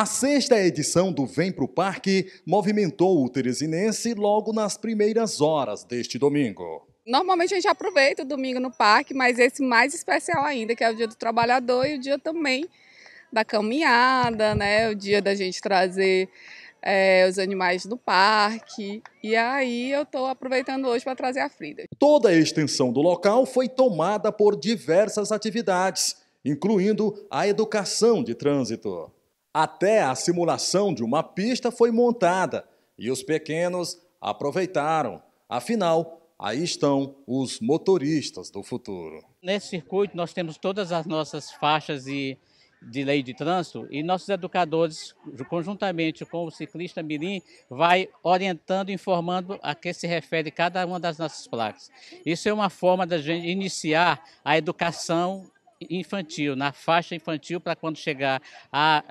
A sexta edição do Vem Pro Parque movimentou o Teresinense logo nas primeiras horas deste domingo. Normalmente a gente aproveita o domingo no parque, mas esse mais especial ainda, que é o dia do trabalhador e o dia também da caminhada, né? O dia da gente trazer é, os animais do parque. E aí eu estou aproveitando hoje para trazer a Frida. Toda a extensão do local foi tomada por diversas atividades, incluindo a educação de trânsito. Até a simulação de uma pista foi montada e os pequenos aproveitaram. Afinal, aí estão os motoristas do futuro. Nesse circuito, nós temos todas as nossas faixas e de lei de trânsito e nossos educadores, conjuntamente com o ciclista Mirim, vai orientando, informando a que se refere cada uma das nossas placas. Isso é uma forma da gente iniciar a educação infantil, na faixa infantil, para quando chegar à,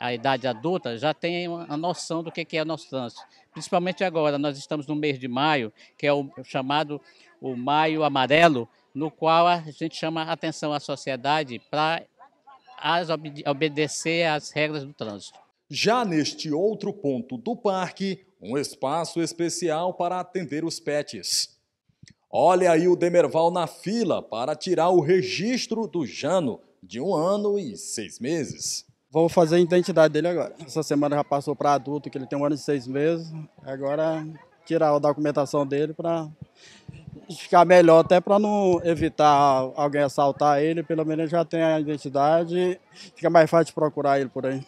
à, idade adulta, já tenham a noção do que é o nosso trânsito Principalmente agora, nós estamos no mês de maio, que é o chamado o Maio Amarelo, no qual a gente chama a atenção à sociedade para obede obedecer às regras do trânsito. Já neste outro ponto do parque, um espaço especial para atender os pets. Olha aí o Demerval na fila para tirar o registro do Jano, de um ano e seis meses. Vamos fazer a identidade dele agora. Essa semana já passou para adulto, que ele tem um ano e seis meses. Agora tirar a documentação dele para ficar melhor, até para não evitar alguém assaltar ele. Pelo menos já tem a identidade, fica mais fácil de procurar ele por aí.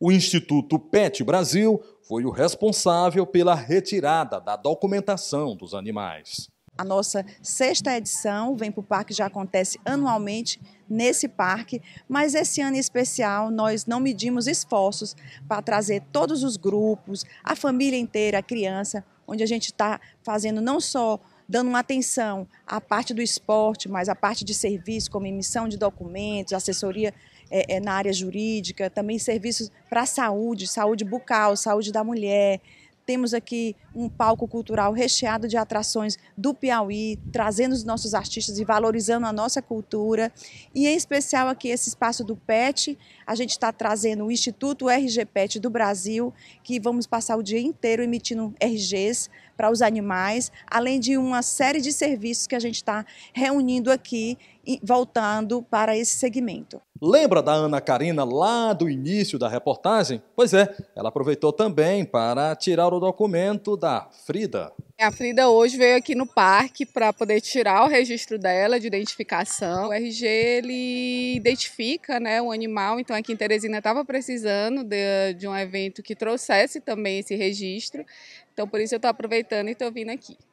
O Instituto PET Brasil foi o responsável pela retirada da documentação dos animais a nossa sexta edição, Vem para o Parque, já acontece anualmente nesse parque, mas esse ano em especial nós não medimos esforços para trazer todos os grupos, a família inteira, a criança, onde a gente está fazendo não só dando uma atenção à parte do esporte, mas à parte de serviço, como emissão de documentos, assessoria é, é, na área jurídica, também serviços para a saúde, saúde bucal, saúde da mulher, temos aqui um palco cultural recheado de atrações do Piauí, trazendo os nossos artistas e valorizando a nossa cultura. E em especial aqui esse espaço do PET, a gente está trazendo o Instituto RG PET do Brasil, que vamos passar o dia inteiro emitindo RGs para os animais, além de uma série de serviços que a gente está reunindo aqui e voltando para esse segmento. Lembra da Ana Karina lá do início da reportagem? Pois é, ela aproveitou também para tirar o documento da Frida. É, a Frida hoje veio aqui no parque para poder tirar o registro dela de identificação. O RG ele identifica né, o animal, então aqui em Teresina estava precisando de, de um evento que trouxesse também esse registro. Então por isso eu estou aproveitando e estou vindo aqui.